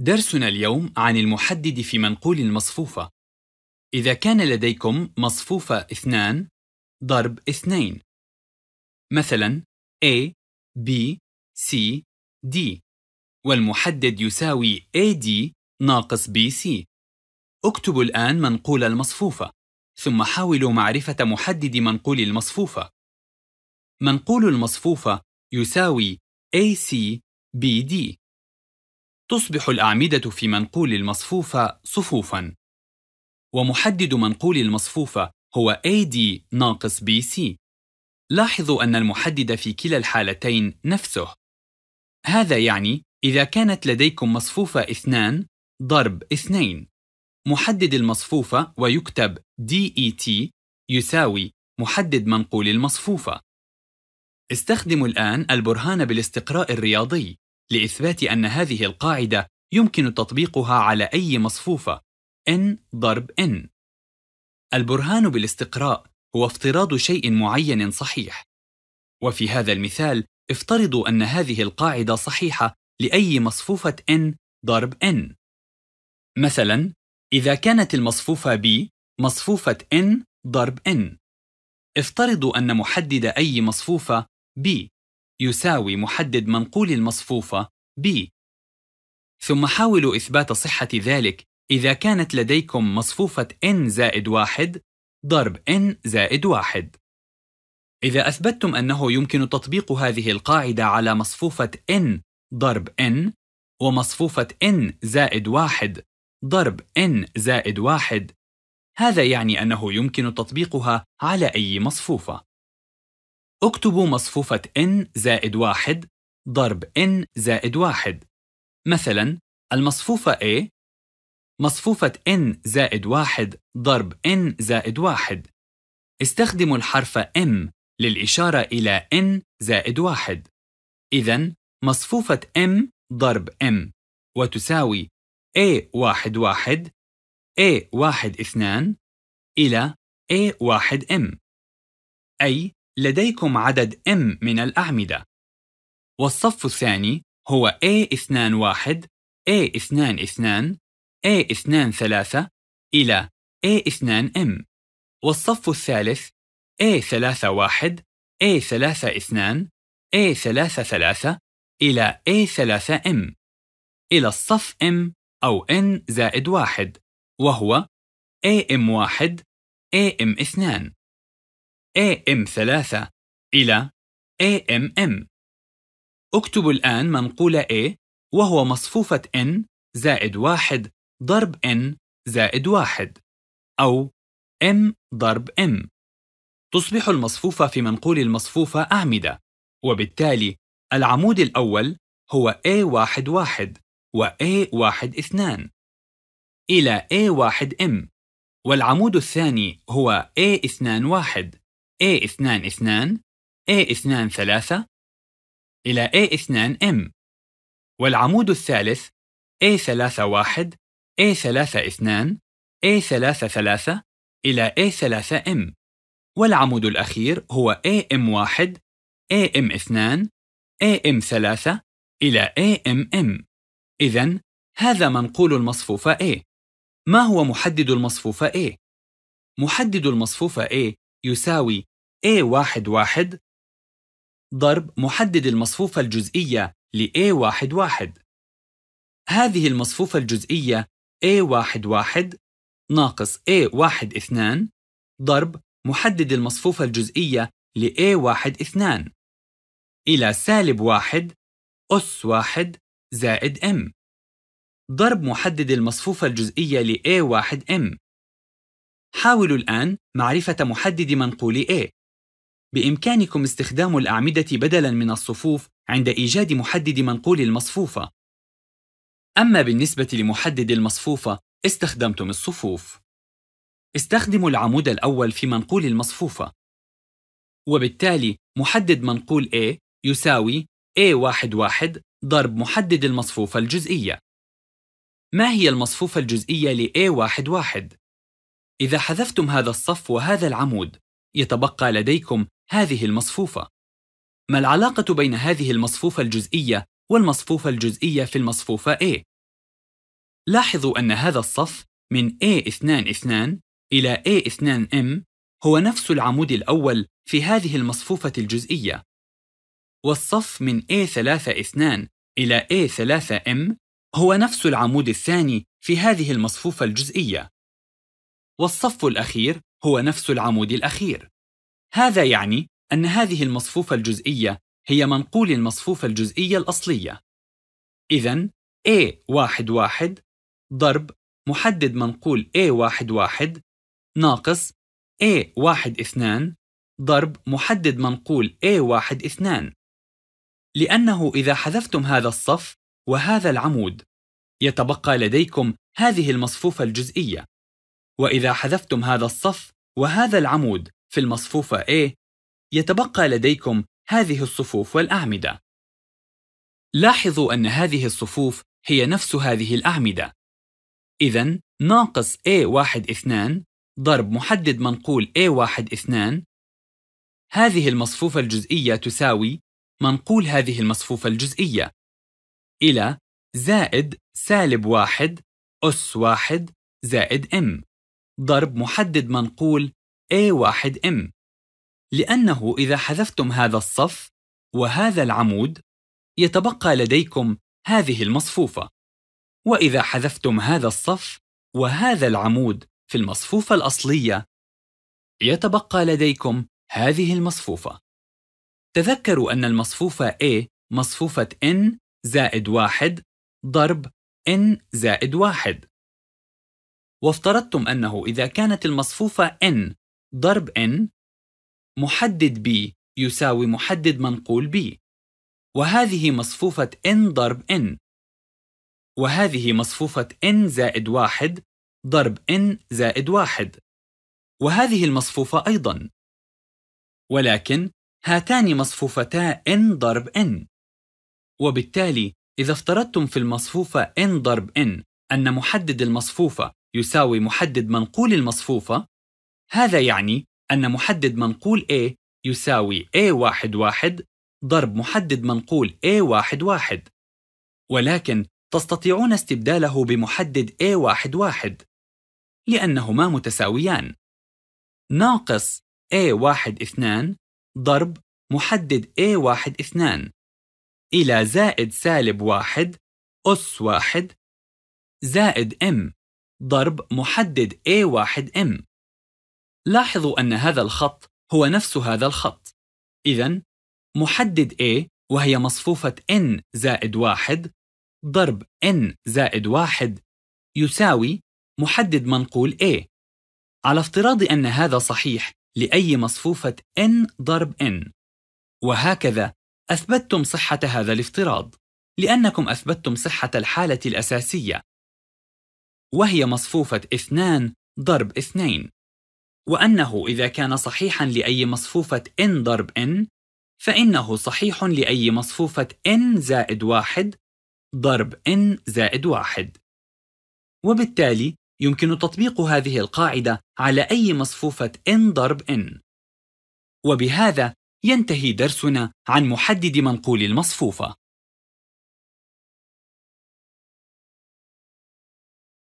درسنا اليوم عن المحدد في منقول المصفوفة. إذا كان لديكم مصفوفة اثنان ضرب اثنين، مثلاً A, B, C, D، والمحدد يساوي AD ناقص BC. اكتبوا الآن منقول المصفوفة، ثم حاولوا معرفة محدد منقول المصفوفة. منقول المصفوفة يساوي AC BD. تصبح الأعمدة في منقول المصفوفة صفوفاً ومحدد منقول المصفوفة هو AD ناقص BC لاحظوا أن المحدد في كلا الحالتين نفسه هذا يعني إذا كانت لديكم مصفوفة 2 ضرب 2 محدد المصفوفة ويكتب DET يساوي محدد منقول المصفوفة استخدموا الآن البرهان بالاستقراء الرياضي لإثبات أن هذه القاعدة يمكن تطبيقها على أي مصفوفة n ضرب n البرهان بالاستقراء هو افتراض شيء معين صحيح وفي هذا المثال افترضوا أن هذه القاعدة صحيحة لأي مصفوفة n ضرب n مثلا إذا كانت المصفوفة b مصفوفة n ضرب n افترضوا أن محدد أي مصفوفة b يساوي محدد منقول المصفوفة B ثم حاولوا إثبات صحة ذلك إذا كانت لديكم مصفوفة n زائد واحد ضرب n زائد واحد إذا أثبتتم أنه يمكن تطبيق هذه القاعدة على مصفوفة n ضرب n ومصفوفة n زائد واحد ضرب n زائد واحد هذا يعني أنه يمكن تطبيقها على أي مصفوفة اكتبوا مصفوفة n زائد واحد ضرب n زائد واحد مثلاً المصفوفة A مصفوفة n زائد واحد ضرب n زائد واحد استخدموا الحرف m للإشارة إلى n زائد واحد إذا مصفوفة m ضرب m وتساوي a واحد واحد a واحد اثنان إلى a واحد m أي لديكم عدد M من الأعمدة والصف الثاني هو A21 A22 A23 إلى A2M والصف الثالث A31 A32 A33 إلى A3M إلى الصف M أو N زائد واحد وهو AM1 AM2 AM3 إلى AMM. اكتب الآن منقول A وهو مصفوفة N زائد واحد ضرب N زائد واحد أو M ضرب M. تصبح المصفوفة في منقول المصفوفة أعمدة، وبالتالي العمود الأول هو A11 و A12 إلى A1M، والعمود الثاني هو A21 A22 A23 إلى A2M والعمود الثالث A31 A32 A33 إلى A3M والعمود الأخير هو AM1 AM2 AM3 إلى AMM إذا هذا منقول المصفوفة A ما هو محدد المصفوفة A؟ محدد المصفوفة A يساوي A11 ضرب محدد المصفوفة الجزئية ل A11 هذه المصفوفة الجزئية A11 ناقص A12 ضرب محدد المصفوفة الجزئية ل A12 إلى سالب 1 أس 1 زائد m ضرب محدد المصفوفة الجزئية ل A1m حاولوا الآن معرفة محدد منقول A بإمكانكم استخدام الأعمدة بدلاً من الصفوف عند إيجاد محدد منقول المصفوفة. أما بالنسبة لمحدد المصفوفة، استخدمتم الصفوف. استخدموا العمود الأول في منقول المصفوفة. وبالتالي محدد منقول A يساوي A11 ضرب محدد المصفوفة الجزئية. ما هي المصفوفة الجزئية لـ A11؟ إذا حذفتم هذا الصف وهذا العمود، يتبقى لديكم هذه المصفوفة ما العلاقة بين هذه المصفوفة الجزئية والمصفوفة الجزئية في المصفوفة A؟ لاحظوا أن هذا الصف من A22 إلى A2M هو نفس العمود الأول في هذه المصفوفة الجزئية والصف من A32 إلى A3M هو نفس العمود الثاني في هذه المصفوفة الجزئية والصف الأخير هو نفس العمود الأخير هذا يعني أن هذه المصفوفة الجزئية هي منقول المصفوفة الجزئية الأصلية. إذا A11 ضرب محدد منقول A11 ناقص A12 ضرب محدد منقول A12 لأنه إذا حذفتم هذا الصف وهذا العمود يتبقى لديكم هذه المصفوفة الجزئية وإذا حذفتم هذا الصف وهذا العمود في المصفوفة A يتبقى لديكم هذه الصفوف والأعمدة. لاحظوا أن هذه الصفوف هي نفس هذه الأعمدة. إذا ناقص A12 ضرب محدد منقول A12 هذه المصفوفة الجزئية تساوي منقول هذه المصفوفة الجزئية إلى زائد سالب واحد أس واحد زائد M ضرب محدد منقول A1M لأنه إذا حذفتم هذا الصف وهذا العمود يتبقى لديكم هذه المصفوفة وإذا حذفتم هذا الصف وهذا العمود في المصفوفة الأصلية يتبقى لديكم هذه المصفوفة تذكروا أن المصفوفة A مصفوفة N زائد واحد ضرب N زائد واحد وافترضتم أنه إذا كانت المصفوفة N ضرب n محدد b يساوي محدد منقول b وهذه مصفوفة n ضرب n وهذه مصفوفة n زائد واحد ضرب n زائد واحد وهذه المصفوفة أيضا ولكن هاتان مصفوفتا n ضرب n وبالتالي إذا افترضتم في المصفوفة n ضرب n أن محدد المصفوفة يساوي محدد منقول المصفوفة هذا يعني أن محدد منقول A يساوي A11 ضرب محدد منقول A11 ولكن تستطيعون استبداله بمحدد A11 لأنهما متساويان ناقص A12 ضرب محدد A12 إلى زائد سالب 1 أس 1 زائد M ضرب محدد A1M لاحظوا أن هذا الخط هو نفس هذا الخط إذا محدد A وهي مصفوفة n زائد واحد ضرب n زائد واحد يساوي محدد منقول A على افتراض أن هذا صحيح لأي مصفوفة n ضرب n وهكذا أثبتتم صحة هذا الافتراض لأنكم أثبتتم صحة الحالة الأساسية وهي مصفوفة 2 ضرب 2 وأنه إذا كان صحيحا لأي مصفوفة n ضرب n فإنه صحيح لأي مصفوفة n زائد واحد ضرب n زائد واحد وبالتالي يمكن تطبيق هذه القاعدة على أي مصفوفة n ضرب n وبهذا ينتهي درسنا عن محدد منقول المصفوفة